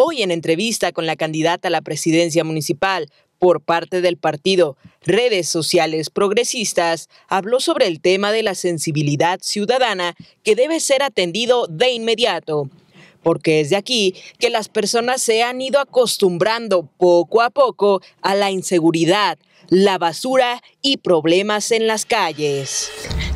Hoy en entrevista con la candidata a la presidencia municipal por parte del partido Redes Sociales Progresistas, habló sobre el tema de la sensibilidad ciudadana que debe ser atendido de inmediato porque es de aquí que las personas se han ido acostumbrando poco a poco a la inseguridad, la basura y problemas en las calles.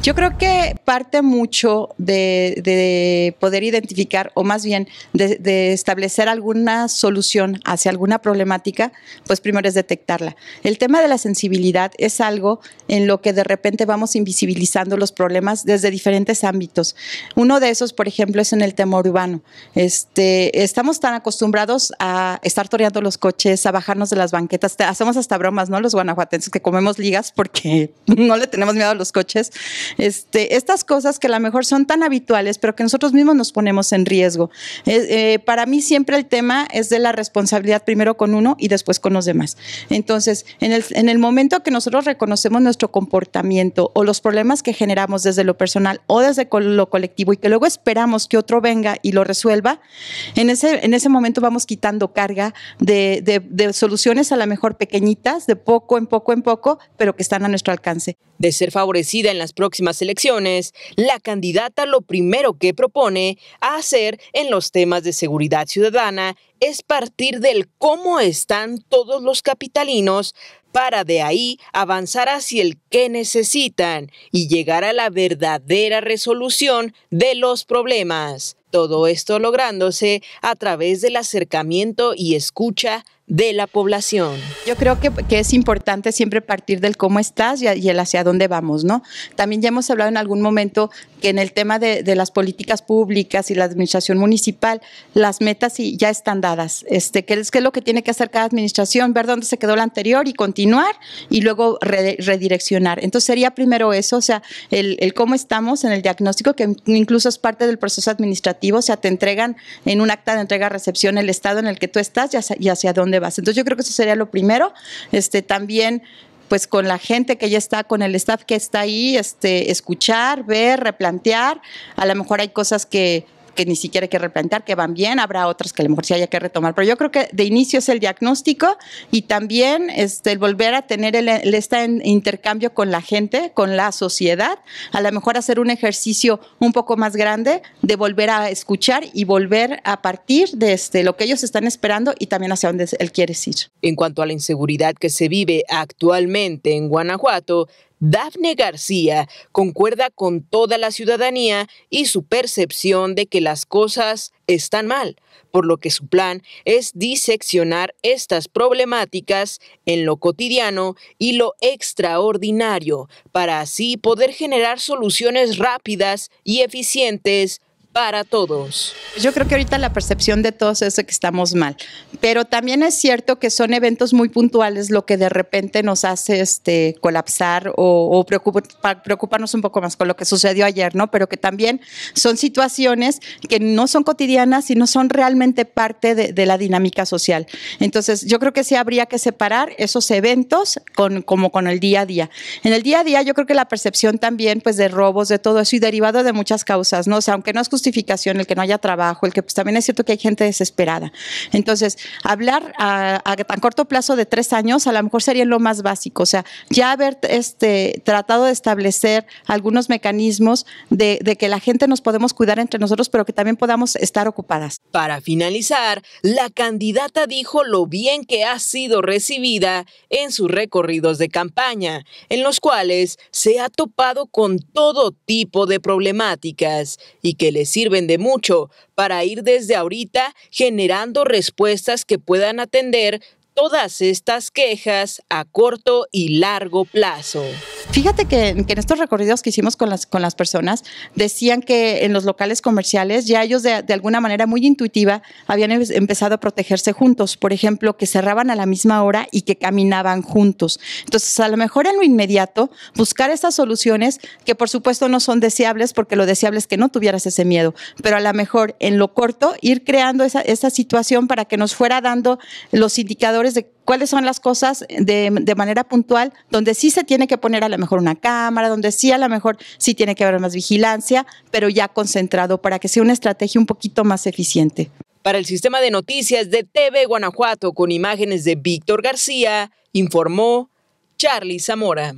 Yo creo que parte mucho de, poder identificar, o más bien de, de, establecer alguna solución hacia alguna problemática, pues primero es detectarla. El tema de la sensibilidad es algo en lo que de repente vamos invisibilizando los problemas desde diferentes ámbitos. Uno de esos, por ejemplo, es en el tema urbano. Este, estamos tan acostumbrados a estar toreando los coches, a bajarnos de las banquetas, hacemos hasta bromas, ¿no? Los guanajuatenses que comemos ligas porque no le tenemos miedo a los coches. Este, estas cosas que a lo mejor son tan habituales, pero que nosotros mismos nos ponemos en riesgo. Eh, eh, para mí siempre el tema es de la responsabilidad primero con uno y después con los demás. Entonces, en el, en el momento que nosotros reconocemos nuestro comportamiento o los problemas que generamos desde lo personal o desde lo colectivo y que luego esperamos que otro venga y lo resuelva, en ese, en ese momento vamos quitando carga de, de soluciones a lo mejor pequeñitas, de poco en poco en poco, pero que están a nuestro alcance. De ser favorecida en las próximas elecciones, la candidata lo primero que propone hacer en los temas de seguridad ciudadana es partir del cómo están todos los capitalinos para de ahí avanzar hacia el que necesitan y llegar a la verdadera resolución de los problemas. Todo esto lográndose a través del acercamiento y escucha de la población? Yo creo que, es importante siempre partir del cómo estás y, el hacia dónde vamos, ¿no? También ya hemos hablado en algún momento que en el tema de, las políticas públicas y la administración municipal, las metas ya están dadas. Este, ¿qué, es, que lo que tiene que hacer cada administración? Ver dónde se quedó la anterior y continuar y luego redireccionar. Entonces sería primero eso, o sea, el, cómo estamos en el diagnóstico, que incluso es parte del proceso administrativo, o sea, te entregan en un acta de entrega-recepción el estado en el que tú estás y y hacia dónde entonces yo creo que eso sería lo primero. Este, también pues con la gente que ya está, con el staff que está ahí, este, escuchar, ver, replantear. A lo mejor hay cosas que, que ni siquiera hay que replantear, que van bien, habrá otras que a lo mejor sí haya que retomar, pero yo creo que de inicio es el diagnóstico y también este, el volver a tener el, en este intercambio con la gente, con la sociedad, a lo mejor hacer un ejercicio un poco más grande de volver a escuchar y volver a partir de este, lo que ellos están esperando y también hacia dónde él quiere ir. En cuanto a la inseguridad que se vive actualmente en Guanajuato, Dafne García concuerda con toda la ciudadanía y su percepción de que las cosas están mal, por lo que su plan es diseccionar estas problemáticas en lo cotidiano y lo extraordinario, para así poder generar soluciones rápidas y eficientes para todos. Yo creo que ahorita la percepción de todos es que estamos mal, pero también es cierto que son eventos muy puntuales lo que de repente nos hace este, colapsar o, preocuparnos un poco más con lo que sucedió ayer, ¿no? Pero que también son situaciones que no son cotidianas y no son realmente parte de, la dinámica social. Entonces, yo creo que sí habría que separar esos eventos con, como con el día a día. En el día a día yo creo que la percepción también pues de robos, de todo eso y derivado de muchas causas, ¿no? O sea, aunque no es justificación el que no haya trabajo, el que pues, también es cierto que hay gente desesperada. Entonces, hablar a, a, tan corto plazo de tres años a lo mejor sería lo más básico, o sea, ya haber este, tratado de establecer algunos mecanismos de que la gente nos podemos cuidar entre nosotros, pero que también podamos estar ocupadas. Para finalizar, la candidata dijo lo bien que ha sido recibida en sus recorridos de campaña, en los cuales se ha topado con todo tipo de problemáticas y que les sirven de mucho para ir desde ahorita generando respuestas que puedan atender todas estas quejas a corto y largo plazo. Fíjate que, en estos recorridos que hicimos con las, con las personas, decían que en los locales comerciales ya ellos de, alguna manera muy intuitiva habían em, empezado a protegerse juntos. Por ejemplo, que cerraban a la misma hora y que caminaban juntos. Entonces, a lo mejor en lo inmediato, buscar esas soluciones que por supuesto no son deseables porque lo deseable es que no tuvieras ese miedo, pero a lo mejor en lo corto ir creando esa situación para que nos fuera dando los indicadores de cuáles son las cosas de, de, manera puntual, donde sí se tiene que poner a lo mejor una cámara, donde sí a lo mejor sí tiene que haber más vigilancia, pero ya concentrado para que sea una estrategia un poquito más eficiente. Para el sistema de noticias de TV Guanajuato, con imágenes de Víctor García, informó Charlie Zamora.